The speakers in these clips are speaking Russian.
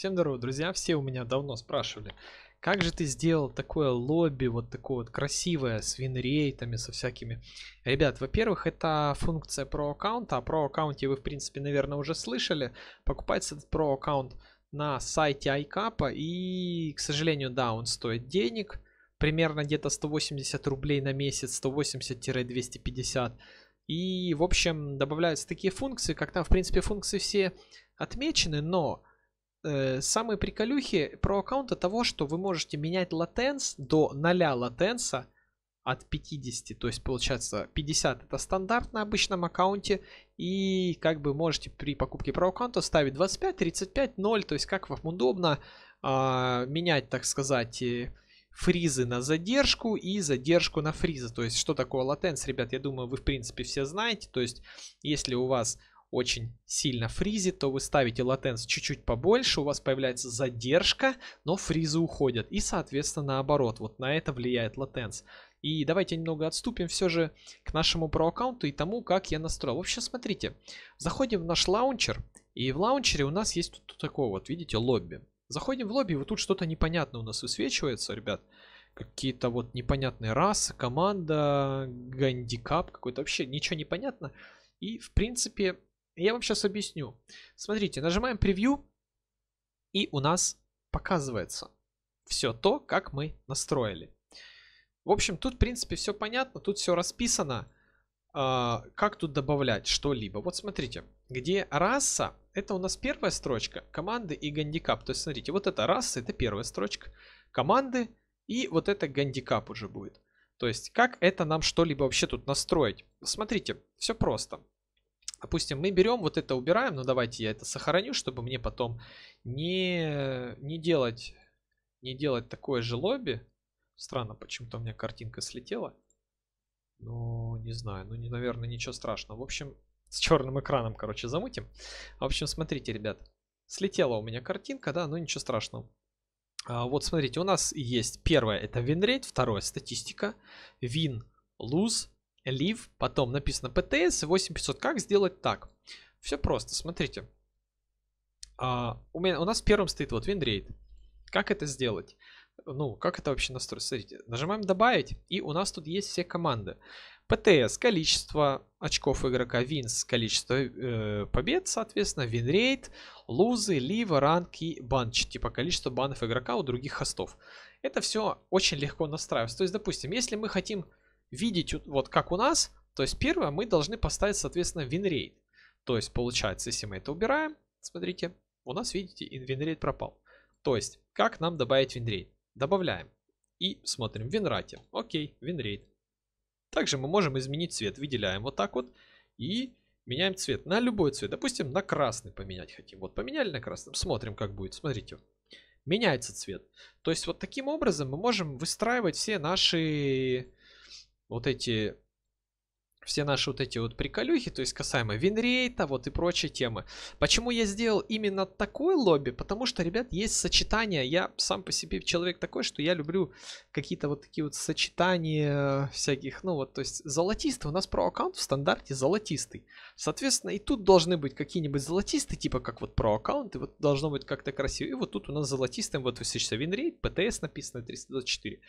Всем здорово, друзья. Все у меня давно спрашивали, как же ты сделал такое лобби, вот такое вот красивое, с винрейтами, со всякими. Ребят, во-первых, это функция про аккаунта. О про аккаунте вы, в принципе, наверное, уже слышали. Покупается этот про аккаунт на сайте iCap, и, к сожалению, да, он стоит денег. Примерно где-то 180 рублей на месяц, 180-250. И, в общем, добавляются такие функции, как там, в принципе, функции все отмечены, но Э, самые приколюхи про аккаунта того, что вы можете менять латенс до 0 латенса от 50. То есть получается 50 это стандарт на обычном аккаунте. И как бы можете при покупке про аккаунта ставить 25, 35, 0. То есть как вам удобно э, менять, так сказать, э, фризы на задержку и задержку на фризы. То есть что такое латенс, ребят, я думаю, вы в принципе все знаете. То есть если у вас очень сильно фризит, то вы ставите латенс чуть-чуть побольше, у вас появляется задержка, но фризы уходят. И, соответственно, наоборот, вот на это влияет латенс. И давайте немного отступим все же к нашему про-аккаунту и тому, как я настроил. В общем, смотрите, заходим в наш лаунчер, и в лаунчере у нас есть вот такое вот, видите, лобби. Заходим в лобби, и вот тут что-то непонятное у нас высвечивается, ребят. Какие-то вот непонятные расы, команда, гандикап какой-то, вообще ничего не понятно. И, в принципе, я вам сейчас объясню. Смотрите, нажимаем превью, и у нас показывается все то, как мы настроили. В общем, тут, в принципе, все понятно, тут все расписано. А, как тут добавлять что-либо? Вот смотрите, где раса, это у нас первая строчка, команды и гандикап. То есть, смотрите, вот эта раса, это первая строчка, команды и вот это гандикап уже будет. То есть, как это нам что-либо вообще тут настроить? Смотрите, все просто. Допустим, мы берем вот это, убираем, но ну, давайте я это сохраню, чтобы мне потом не, не делать не делать такое же лобби. Странно, почему-то у меня картинка слетела. Ну, не знаю, ну, не, наверное, ничего страшного. В общем, с черным экраном, короче, замутим. В общем, смотрите, ребят, слетела у меня картинка, да, но ну, ничего страшного. А, вот, смотрите, у нас есть первое, это винрейт, второе, статистика, Win lose, лив, потом написано PTS 8500. Как сделать так? Все просто, смотрите. А, у, меня, у нас первым стоит вот WinRate. Как это сделать? Ну, как это вообще настроить? Смотрите, нажимаем добавить, и у нас тут есть все команды. PTS количество очков игрока, Wins количество э, побед, соответственно, WinRate, лузы, лива, ранг и банч, типа количество банов игрока у других хостов. Это все очень легко настраивается. То есть, допустим, если мы хотим видеть вот как у нас. То есть первое мы должны поставить, соответственно, winrate То есть получается, если мы это убираем, смотрите, у нас, видите, winrate пропал. То есть как нам добавить winrate Добавляем и смотрим winrate Окей, winrate Также мы можем изменить цвет. Выделяем вот так вот и меняем цвет на любой цвет. Допустим, на красный поменять хотим. Вот поменяли на красный. Смотрим, как будет. Смотрите. Меняется цвет. То есть вот таким образом мы можем выстраивать все наши вот эти все наши вот эти вот приколюхи, то есть касаемо винрейта, вот и прочие темы. Почему я сделал именно такой лобби? Потому что, ребят, есть сочетание. Я сам по себе человек такой, что я люблю какие-то вот такие вот сочетания всяких, ну вот, то есть золотистый. У нас про аккаунт в стандарте золотистый. Соответственно, и тут должны быть какие-нибудь золотистые, типа как вот про аккаунт, и вот должно быть как-то красиво. И вот тут у нас золотистым, вот вы винрейт, ПТС написано 324.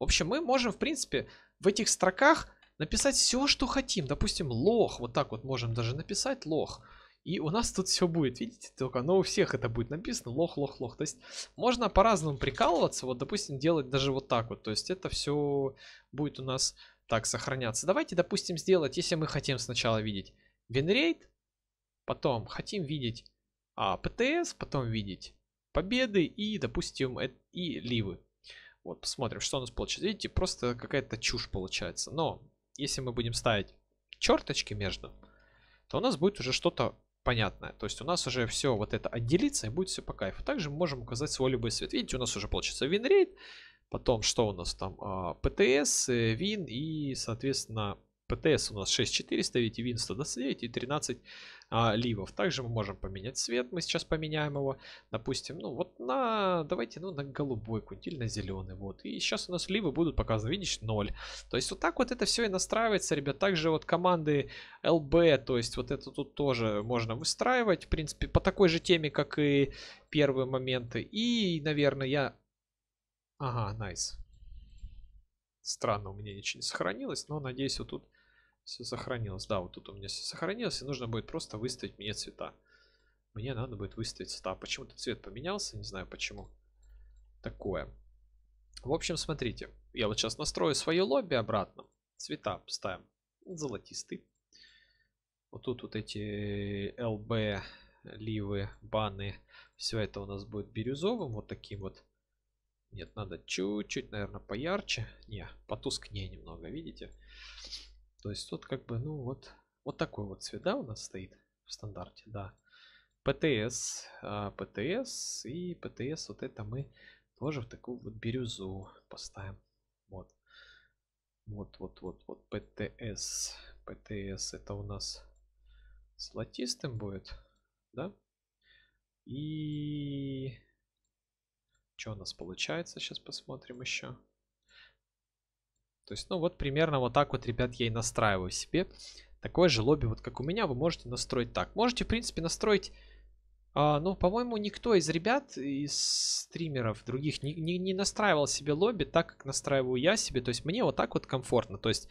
В общем, мы можем, в принципе, в этих строках написать все, что хотим. Допустим, лох, вот так вот можем даже написать лох. И у нас тут все будет, видите, только, но ну, у всех это будет написано, лох, лох, лох. То есть можно по-разному прикалываться, вот, допустим, делать даже вот так вот. То есть это все будет у нас так сохраняться. Давайте, допустим, сделать, если мы хотим сначала видеть винрейт, потом хотим видеть а, ПТС, потом видеть победы и, допустим, э, и ливы. Вот, посмотрим, что у нас получится. Видите, просто какая-то чушь получается. Но если мы будем ставить черточки между, то у нас будет уже что-то понятное. То есть у нас уже все вот это отделится и будет все по кайфу. Также мы можем указать свой любой цвет. Видите, у нас уже получится WinRate, потом что у нас там, ПТС, а, Вин э, и, соответственно, ПТС у нас 6400, видите, вин 129 и 13 а, ливов. Также мы можем поменять цвет, мы сейчас поменяем его, допустим, ну вот на, давайте, ну на голубой какой или на зеленый, вот. И сейчас у нас ливы будут показаны, видишь, 0. То есть вот так вот это все и настраивается, ребят. Также вот команды LB, то есть вот это тут тоже можно выстраивать, в принципе, по такой же теме, как и первые моменты. И, наверное, я... Ага, найс. Nice. Странно, у меня ничего не сохранилось, но надеюсь, вот тут все сохранилось. Да, вот тут у меня все сохранилось. И нужно будет просто выставить мне цвета. Мне надо будет выставить цвета. А почему-то цвет поменялся, не знаю почему. Такое. В общем, смотрите. Я вот сейчас настрою свое лобби обратно. Цвета ставим. Золотистый. Вот тут вот эти LB, ливы, баны. Все это у нас будет бирюзовым. Вот таким вот. Нет, надо чуть-чуть, наверное, поярче. Не, потускнее немного, Видите? То есть тут как бы, ну вот, вот такой вот цвет, да, у нас стоит в стандарте, да. ПТС, а, ПТС и ПТС вот это мы тоже в такую вот бирюзу поставим. Вот. Вот, вот, вот, вот, ПТС. ПТС это у нас с золотистым будет, да? И что у нас получается, сейчас посмотрим еще. То есть, ну вот примерно вот так вот, ребят, я и настраиваю себе. Такое же лобби, вот как у меня, вы можете настроить так. Можете, в принципе, настроить... А, ну, по-моему, никто из ребят, из стримеров других, не, не, не настраивал себе лобби так, как настраиваю я себе. То есть мне вот так вот комфортно. То есть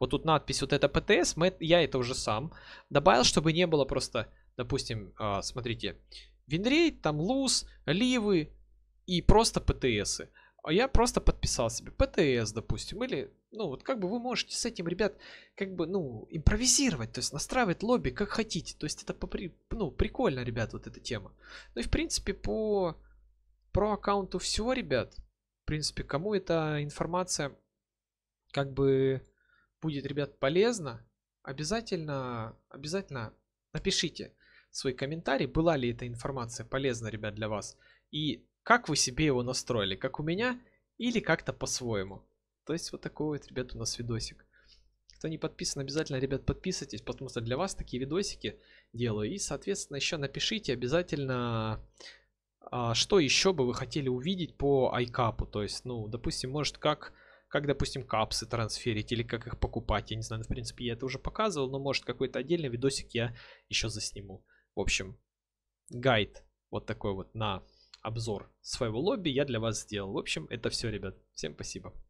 вот тут надпись вот это ПТС, мы, я это уже сам добавил, чтобы не было просто, допустим, а, смотрите, винрейт, там луз, ливы и просто ПТСы. А я просто подписал себе ПТС, допустим, или, ну, вот как бы вы можете с этим, ребят, как бы, ну, импровизировать, то есть настраивать лобби как хотите, то есть это, попри, ну, прикольно, ребят, вот эта тема. Ну и, в принципе, по про аккаунту все, ребят, в принципе, кому эта информация, как бы, будет, ребят, полезна, обязательно, обязательно напишите свой комментарий, была ли эта информация полезна, ребят, для вас, и как вы себе его настроили? Как у меня? Или как-то по-своему? То есть вот такой вот, ребят, у нас видосик. Кто не подписан, обязательно, ребят, подписывайтесь, потому что для вас такие видосики делаю. И, соответственно, еще напишите обязательно, а, что еще бы вы хотели увидеть по айкапу. То есть, ну, допустим, может, как, как, допустим, капсы трансферить или как их покупать. Я не знаю, ну, в принципе, я это уже показывал, но, может, какой-то отдельный видосик я еще засниму. В общем, гайд вот такой вот на обзор своего лобби я для вас сделал. В общем, это все, ребят. Всем спасибо.